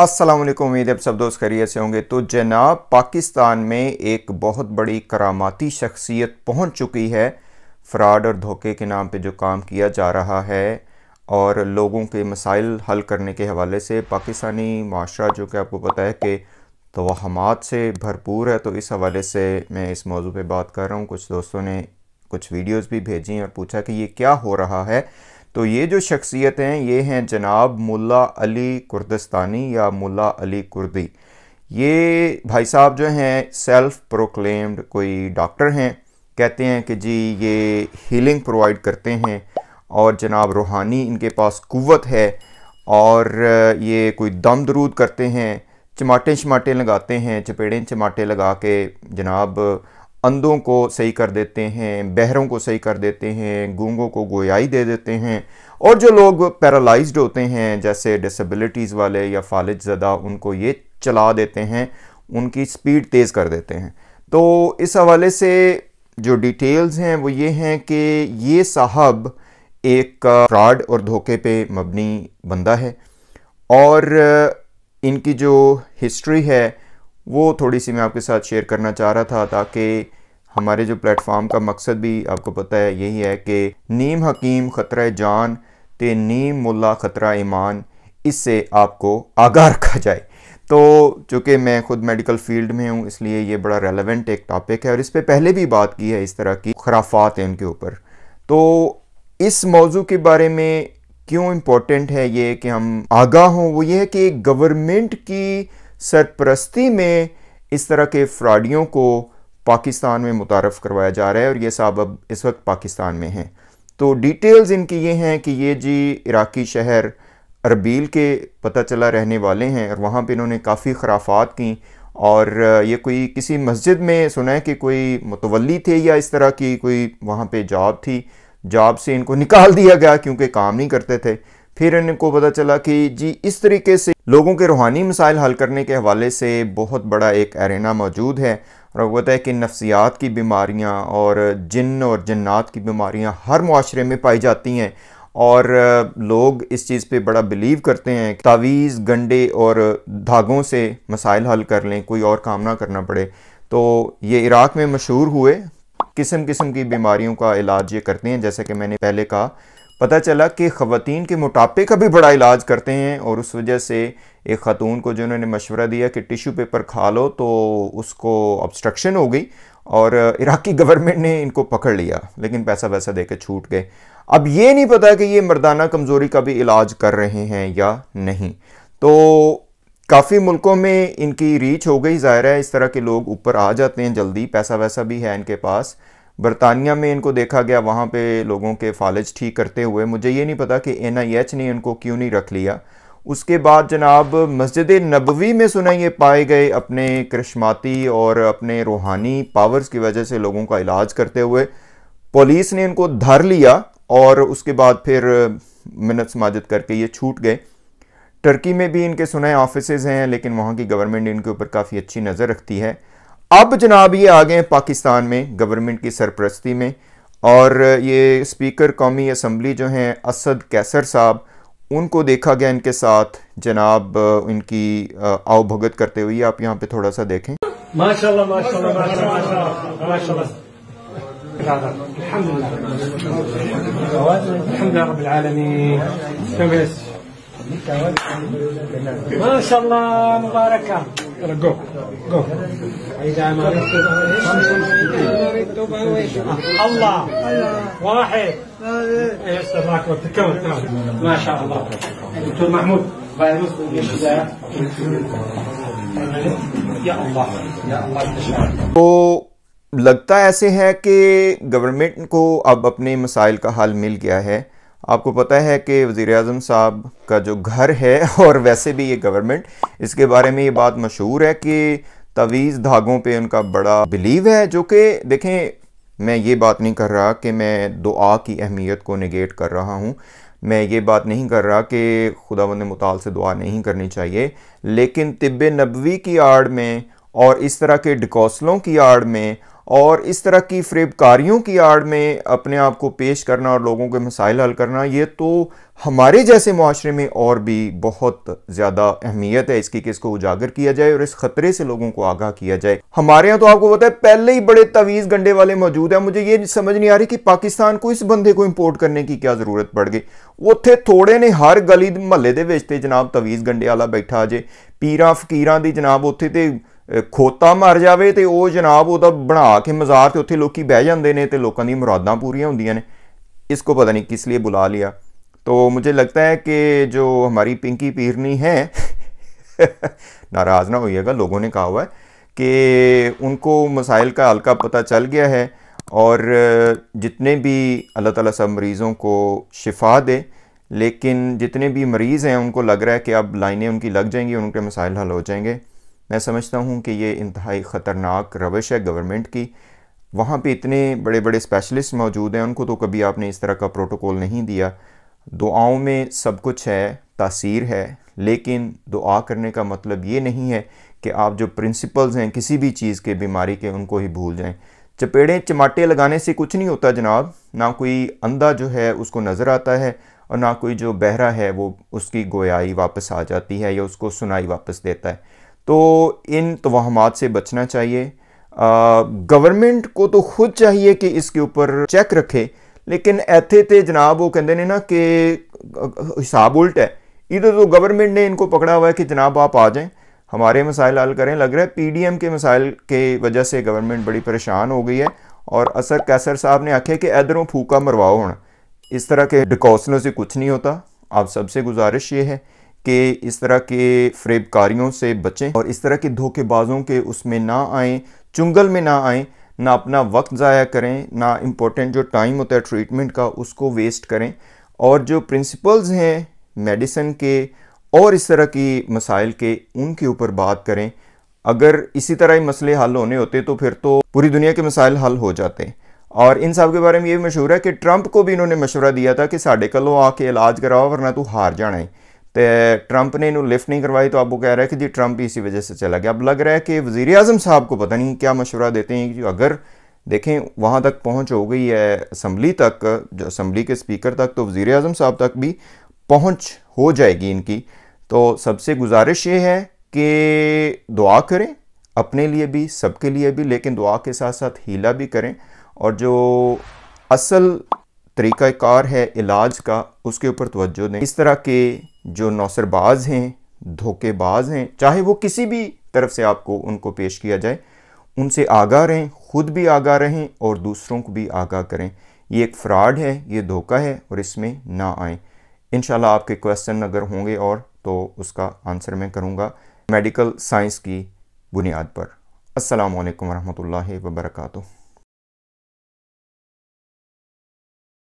अस्सलाम वालेकुम उम्मीद है सब दोस्त खैरियत से होंगे तो जनाब पाकिस्तान में एक बहुत बड़ी करामाती शख्सियत पहुंच चुकी है फ्रॉड और धोखे के नाम पे जो काम किया जा रहा है और लोगों के मसाइल हल करने के हवाले से पाकिस्तानी माशरा जो कि आपको पता है कि तोहमात से भरपूर है तो इस हवाले से मैं इस मौजू पर बात कर रहा हूँ कुछ दोस्तों ने कुछ वीडियोज़ भी भेजी और पूछा कि ये क्या हो रहा है तो ये जो शख्सियत हैं ये हैं जनाब मुल्ला अली कुर्दस्तानी या मुल्ला अली कुर्दी ये भाई साहब जो हैं सेल्फ़ प्रोक्लेम्ड कोई डॉक्टर हैं कहते हैं कि जी ये हीलिंग प्रोवाइड करते हैं और जनाब रूहानी इनके पास कुवत है और ये कोई दम दरूद करते हैं चमाटे शमाटे लगाते हैं चपेड़े चमाटे लगा के जनाब अंधों को सही कर देते हैं बहरों को सही कर देते हैं गूंगों को गोयाई दे देते हैं और जो लोग पैरालाइज्ड होते हैं जैसे डिसेबिलिटीज़ वाले या फालिज ज़दा उनको ये चला देते हैं उनकी स्पीड तेज़ कर देते हैं तो इस हवाले से जो डिटेल्स हैं वो ये हैं कि ये साहब एक फ्रॉड और धोखे पे मबनी बंदा है और इनकी जो हिस्ट्री है वो थोड़ी सी मैं आपके साथ शेयर करना चाह रहा था ताकि हमारे जो प्लेटफॉर्म का मकसद भी आपको पता है यही है कि नीम हकीम ख़तरा जान ते नीम मुल्ला ख़तरा ईमान इससे आपको आगाह रखा जाए तो चूँकि मैं खुद मेडिकल फील्ड में हूँ इसलिए ये बड़ा रेलेवेंट एक टॉपिक है और इस पर पहले भी बात की है इस तरह की खराफात हैं उनके ऊपर तो इस मौजू के बारे में क्यों इम्पोर्टेंट है ये कि हम आगाह हों वो ये है कि गवर्नमेंट की सरपरस्ती में इस तरह के फ्रॉडियों को पाकिस्तान में मुतारफ़ करवाया जा रहा है और ये साहब अब इस वक्त पाकिस्तान में हैं तो डिटेल्स इनकी ये हैं कि ये जी इराक़ी शहर अरबील के पता चला रहने वाले हैं और वहाँ पर इन्होंने काफ़ी खराफात की और ये कोई किसी मस्जिद में सुना है कि कोई मुतवली थे या इस तरह की कोई वहाँ पे जॉब थी जॉब से इनको निकाल दिया गया क्योंकि काम नहीं करते थे फिर इनको पता चला कि जी इस तरीके से लोगों के रूहानी मसाइल हल करने के हवाले से बहुत बड़ा एक एरना मौजूद है और वो है कि नफ्सियात की बीमारियाँ और जिन और जन्नात की बीमारियाँ हर माशरे में पाई जाती हैं और लोग इस चीज़ पे बड़ा बिलीव करते हैं तावीज़ गंडे और धागों से मसाइल हल कर लें कोई और काम ना करना पड़े तो ये इराक़ में मशहूर हुए किस्म किस्म की बीमारियों का इलाज ये करते हैं जैसे कि मैंने पहले कहा पता चला कि ख़वान के मोटापे का भी बड़ा इलाज करते हैं और उस वजह से एक ख़ातून को जिन्होंने मशवरा दिया कि टिश्यू पेपर खा लो तो उसको ऑब्स्ट्रक्शन हो गई और इराक़ी गवर्नमेंट ने इनको पकड़ लिया लेकिन पैसा वैसा दे के छूट गए अब ये नहीं पता कि ये मर्दाना कमज़ोरी का भी इलाज कर रहे हैं या नहीं तो काफ़ी मुल्कों में इनकी रीच हो गई ज़ाहिर है इस तरह के लोग ऊपर आ जाते हैं जल्दी पैसा वैसा भी है इनके पास बरतानिया में इनको देखा गया वहाँ पे लोगों के फालज ठीक करते हुए मुझे ये नहीं पता कि एन ने इनको क्यों नहीं रख लिया उसके बाद जनाब मस्जिद नबवी में सुना ये पाए गए अपने करिश्माती और अपने रूहानी पावर्स की वजह से लोगों का इलाज करते हुए पुलिस ने इनको धर लिया और उसके बाद फिर मिनत समाजत करके ये छूट गए टर्की में भी इनके सुनाए ऑफिसेज़ हैं लेकिन वहाँ की गवर्नमेंट इनके ऊपर काफ़ी अच्छी नज़र रखती है अब जनाब ये आ गए पाकिस्तान में गवर्नमेंट की सरपरस्ती में और ये स्पीकर कौमी असम्बली जो हैं असद कैसर साहब उनको देखा गया इनके साथ जनाब इनकी आओ भगत करते हुए आप यहाँ पे थोड़ा सा देखें माशाल्लाह माशाल्लाह माशाल्लाह माशाल्लाह माशाल्लाह मुबारक Hello, go. Go. Allah. Allah. Mahmoud. तो लगता ऐसे है कि गवर्नमेंट को अब अपने मसाइल का हल मिल गया है आपको पता है कि वज़ी अजम साहब का जो घर है और वैसे भी ये गवर्नमेंट इसके बारे में ये बात मशहूर है कि तवीज़ धागों पे उनका बड़ा बिलीव है जो कि देखें मैं ये बात नहीं कर रहा कि मैं दुआ की अहमियत को निगेट कर रहा हूँ मैं ये बात नहीं कर रहा कि खुदा बंद मताल से दुआ नहीं करनी चाहिए लेकिन तिब नबवी की आड़ में और इस तरह के डिकौसलों की आड़ में और इस तरह की फ्रेबकारियों की आड़ में अपने आप को पेश करना और लोगों के मसाइल हल करना ये तो हमारे जैसे माशरे में और भी बहुत ज़्यादा अहमियत है इसकी कि इसको उजागर किया जाए और इस ख़तरे से लोगों को आगाह किया जाए हमारे यहाँ तो आपको पता है पहले ही बड़े तवीज़ गंडे वाले मौजूद हैं मुझे ये समझ नहीं आ रही कि पाकिस्तान को इस बंदे को इम्पोर्ट करने की क्या ज़रूरत पड़ गई उत्थे थोड़े ने हर गली महल के बेचते जनाब तवीज़ गंडे वाला बैठा ਵਾਲਾ पीर फकीर की जनाब उत्थे खोता मर जाए तो वह जनाब वह बना के मजार से उत्थे लोग बह जाते हैं तो लोगों ਦੀ मुरादा पूरी ਹੁੰਦੀਆਂ ने इसको पता नहीं किस लिए बुला लिया तो मुझे लगता है कि जो हमारी पिंकी पीरनी है नाराज़ ना होइएगा लोगों ने कहा हुआ है कि उनको मसाइल का हल्का पता चल गया है और जितने भी अल्लाह ताला सब मरीज़ों को शिफा दे लेकिन जितने भी मरीज़ हैं उनको लग रहा है कि अब लाइनें उनकी लग जाएंगी उनके मसाइल हल हो जाएंगे मैं समझता हूँ कि ये इंतहाई ख़तरनाक रवश है गवर्नमेंट की वहाँ पे इतने बड़े बड़े स्पेशलिस्ट मौजूद हैं उनको तो कभी आपने इस तरह का प्रोटोकॉल नहीं दिया दुआओं में सब कुछ है तासीर है लेकिन दुआ करने का मतलब ये नहीं है कि आप जो प्रिंसिपल्स हैं किसी भी चीज़ के बीमारी के उनको ही भूल जाएं चपेड़े चमाटे लगाने से कुछ नहीं होता जनाब ना कोई अंधा जो है उसको नज़र आता है और ना कोई जो बहरा है वो उसकी गोयाई वापस आ जाती है या उसको सुनाई वापस देता है तो इन तोहमात से बचना चाहिए गवर्नमेंट को तो खुद चाहिए कि इसके ऊपर चेक रखे लेकिन ਇੱਥੇ तो जनाब वो कहते ने ना कि हिसाब उल्ट है इधर तो गवर्नमेंट ने इनको पकड़ा हुआ है कि जनाब आप आ जाएं हमारे मसाइल हल करें लग रहा है पीडीएम के मसाइल के वजह से गवर्नमेंट बड़ी परेशान हो गई है और असर कैसर साहब ने आखे कि इधरों फूका मरवाओ होना इस तरह के डिकौसलों से कुछ नहीं होता आप सबसे गुजारिश ये है कि इस तरह के फ्रेबकारियों से बचें और इस तरह के धोखेबाजों के उसमें ना आएँ चुंगल में ना आएँ ना अपना वक्त ज़ाया करें ना इम्पोर्टेंट जो टाइम होता है ट्रीटमेंट का उसको वेस्ट करें और जो प्रिंसिपल्स हैं मेडिसिन के और इस तरह की मसाइल के उनके ऊपर बात करें अगर इसी तरह ही मसले हल होने होते तो फिर तो पूरी दुनिया के मसाइल हल हो जाते और इन सब के बारे में ये मशहूर है कि ट्रंप को भी इन्होंने मशवरा दिया था कि साढ़े कलों आके इलाज कराओ वरना तू हार जाना है तो ट्रंप ने इन लिफ्ट नहीं करवाई तो अब वो कह रहा है कि जी ट्रंप इसी वजह से चला गया अब लग रहा है कि वज़ी अजम साहब को पता नहीं क्या मशवरा देते हैं कि अगर देखें वहाँ तक पहुँच हो गई है असम्बली तक जो असम्बली के स्पीकर तक तो वज़ी अजम साहब तक भी पहुँच हो जाएगी इनकी तो सबसे गुजारिश ये है कि दुआ करें अपने लिए भी सबके लिए भी लेकिन दुआ के साथ साथ हीला भी करें और जो असल तरीक़ाकार है इलाज का उसके ऊपर तोज्जो दें इस तरह के जो नौसरबाज हैं धोखेबाज हैं चाहे वो किसी भी तरफ से आपको उनको पेश किया जाए उनसे आगा रहें खुद भी आगा रहें और दूसरों को भी आगाह करें ये एक फ़्रॉड है ये धोखा है और इसमें ना आए इन आपके क्वेश्चन अगर होंगे और तो उसका आंसर मैं करूँगा मेडिकल साइंस की बुनियाद पर असलकम वरहमल वर्का